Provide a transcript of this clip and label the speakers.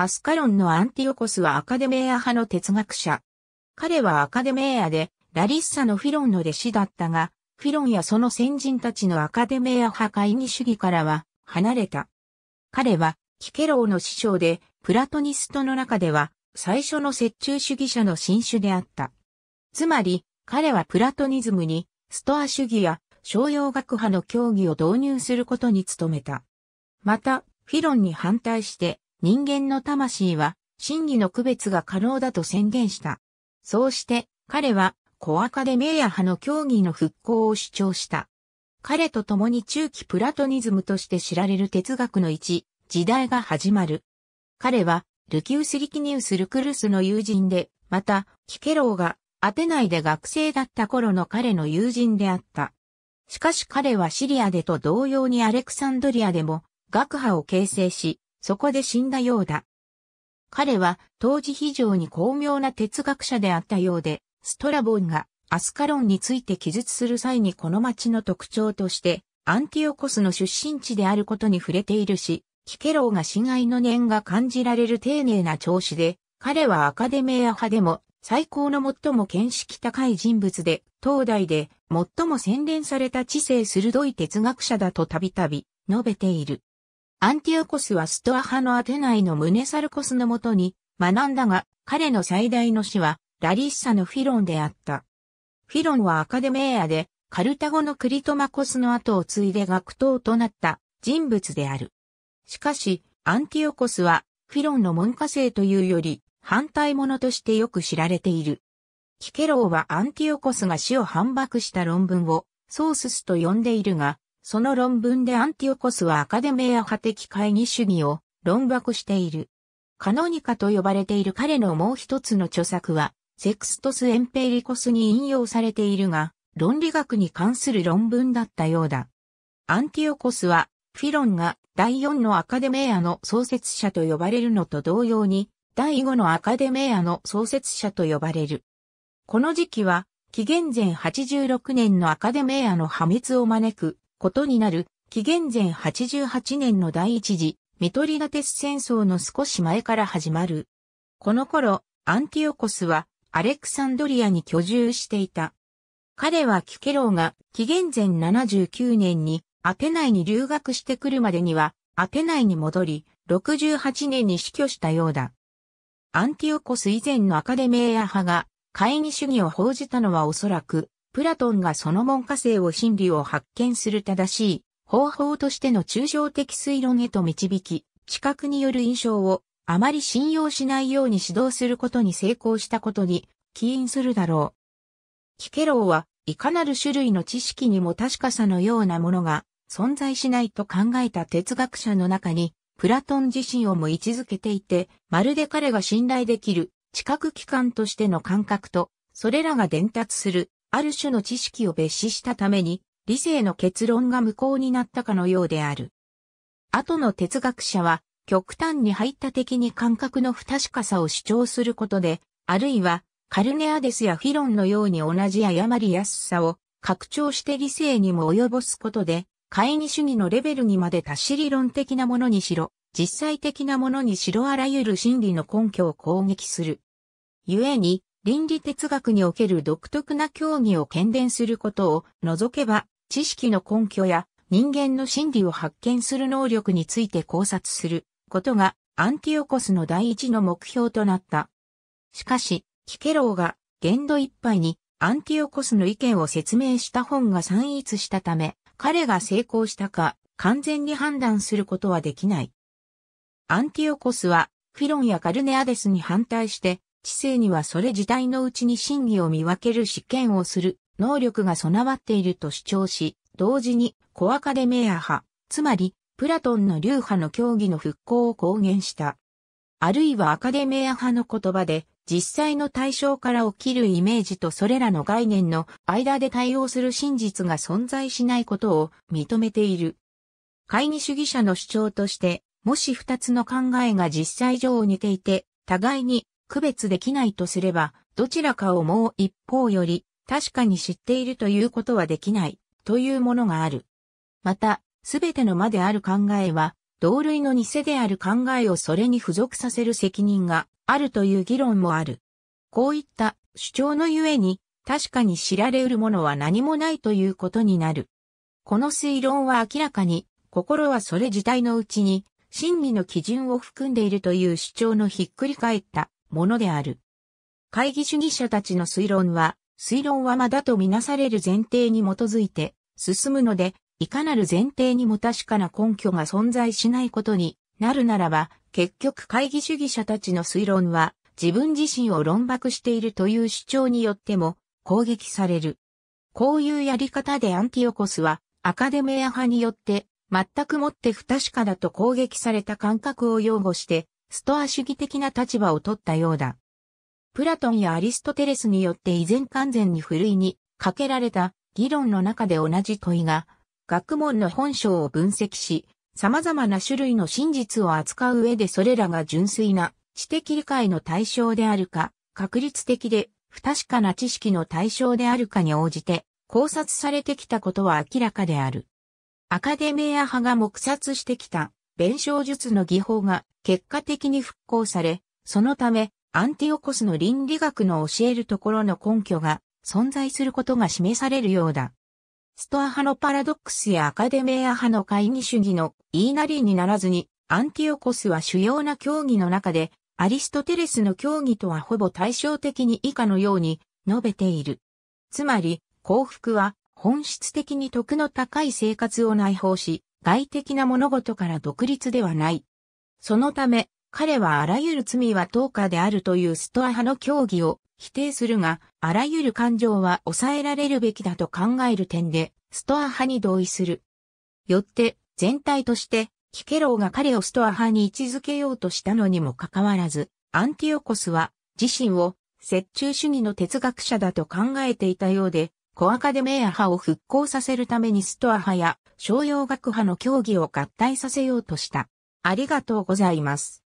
Speaker 1: アスカロンのアンティオコスはアカデメーア派の哲学者。彼はアカデメーアで、ラリッサのフィロンの弟子だったが、フィロンやその先人たちのアカデメーア派会議主義からは離れた。彼は、キケローの師匠で、プラトニストの中では、最初の折衷主義者の新種であった。つまり、彼はプラトニズムに、ストア主義や、商用学派の教義を導入することに努めた。また、フィロンに反対して、人間の魂は真偽の区別が可能だと宣言した。そうして彼はコアカデメ派の教義の復興を主張した。彼と共に中期プラトニズムとして知られる哲学の一、時代が始まる。彼は、ルキウス・リキニウス・ルクルスの友人で、また、キケローが、アテナイで学生だった頃の彼の友人であった。しかし彼はシリアでと同様にアレクサンドリアでも、学派を形成し、そこで死んだようだ。彼は当時非常に巧妙な哲学者であったようで、ストラボンがアスカロンについて記述する際にこの町の特徴として、アンティオコスの出身地であることに触れているし、キケローが親愛の念が感じられる丁寧な調子で、彼はアカデミア派でも最高の最も見識高い人物で、東大で最も洗練された知性鋭い哲学者だとたびたび述べている。アンティオコスはストア派のアテナイのムネサルコスのもとに学んだが、彼の最大の師はラリッサのフィロンであった。フィロンはアカデメーアで、カルタゴのクリトマコスの後を継いで学頭となった人物である。しかし、アンティオコスは、フィロンの門下生というより、反対者としてよく知られている。キケローはアンティオコスが死を反駁した論文を、ソーススと呼んでいるが、その論文でアンティオコスはアカデメア派的会議主義を論爆している。カノニカと呼ばれている彼のもう一つの著作は、セクストス・エンペリコスに引用されているが、論理学に関する論文だったようだ。アンティオコスは、フィロンが第4のアカデメアの創設者と呼ばれるのと同様に、第5のアカデメアの創設者と呼ばれる。この時期は、紀元前86年のアカデメアの破滅を招くことになる、紀元前88年の第一次、ミトリガテス戦争の少し前から始まる。この頃、アンティオコスはアレクサンドリアに居住していた。彼はキュケローが紀元前79年にアテナイに留学してくるまでにはアテナイに戻り、68年に死去したようだ。アンティオコス以前のアカデメーア派が会議主義を報じたのはおそらくプラトンがその門下生を真理を発見する正しい方法としての抽象的推論へと導き、知覚による印象をあまり信用しないように指導することに成功したことに起因するだろう。キケローはいかなる種類の知識にも確かさのようなものが存在しないと考えた哲学者の中に、プラトン自身をも位置づけていて、まるで彼が信頼できる知覚機関としての感覚と、それらが伝達するある種の知識を蔑視したために、理性の結論が無効になったかのようである。後の哲学者は、極端に入った的に感覚の不確かさを主張することで、あるいは、カルネアデスやフィロンのように同じ誤りやすさを拡張して理性にも及ぼすことで、会議主義のレベルにまで達し理論的なものにしろ、実際的なものにしろあらゆる真理の根拠を攻撃する。故に、倫理哲学における独特な教義を喧伝することを除けば、知識の根拠や人間の心理を発見する能力について考察することがアンティオコスの第一の目標となった。しかし、キケローが限度いっぱいにアンティオコスの意見を説明した本が散逸したため、彼が成功したか完全に判断することはできない。アンティオコスはフィロンやカルネアデスに反対して知性にはそれ自体のうちに真偽を見分ける試験をする能力が備わっていると主張し、同時にコアカデメア派、つまりプラトンの流派の教義の復興を公言した。あるいはアカデメア派の言葉で、実際の対象から起きるイメージとそれらの概念の間で対応する真実が存在しないことを認めている。会議主義者の主張として、もし二つの考えが実際上似ていて、互いに区別できないとすれば、どちらかをもう一方より確かに知っているということはできないというものがある。また、すべての間である考えは、同類の偽である考えをそれに付属させる責任があるという議論もある。こういった主張のゆえに、確かに知られ得るものは何もないということになる。この推論は明らかに、心はそれ自体のうちに、真理の基準を含んでいるという主張のひっくり返ったものである。会議主義者たちの推論は、推論はまだとみなされる前提に基づいて進むので、いかなる前提にも確かな根拠が存在しないことになるならば、結局会議主義者たちの推論は自分自身を論爆しているという主張によっても攻撃される。こういうやり方でアンティオコスはアカデメア派によって全くもって不確かだと攻撃された感覚を擁護してストア主義的な立場を取ったようだ。プラトンやアリストテレスによって依然完全に古いにかけられた議論の中で同じ問いが、学問の本性を分析し、様々な種類の真実を扱う上でそれらが純粋な知的理解の対象であるか、確率的で不確かな知識の対象であるかに応じて考察されてきたことは明らかである。アカデミア派が黙殺してきた弁償術の技法が結果的に復興され、そのため、アンティオコスの倫理学の教えるところの根拠が存在することが示されるようだ。ストア派のパラドックスやアカデメア派の会議主義の言いなりにならずに、アンティオコスは主要な教義の中で、アリストテレスの教義とはほぼ対照的に以下のように述べている。つまり、幸福は本質的に徳の高い生活を内包し、外的な物事から独立ではない。そのため、彼はあらゆる罪は等価であるというストア派の教義を否定するが、あらゆる感情は抑えられるべきだと考える点で、ストア派に同意する。よって、全体として、キケローが彼をストア派に位置づけようとしたのにもかかわらず、アンティオコスは自身を折衷主義の哲学者だと考えていたようで、コアカデメア派を復興させるためにストア派や商用学派の競技を合体させようとした。ありがとうございます。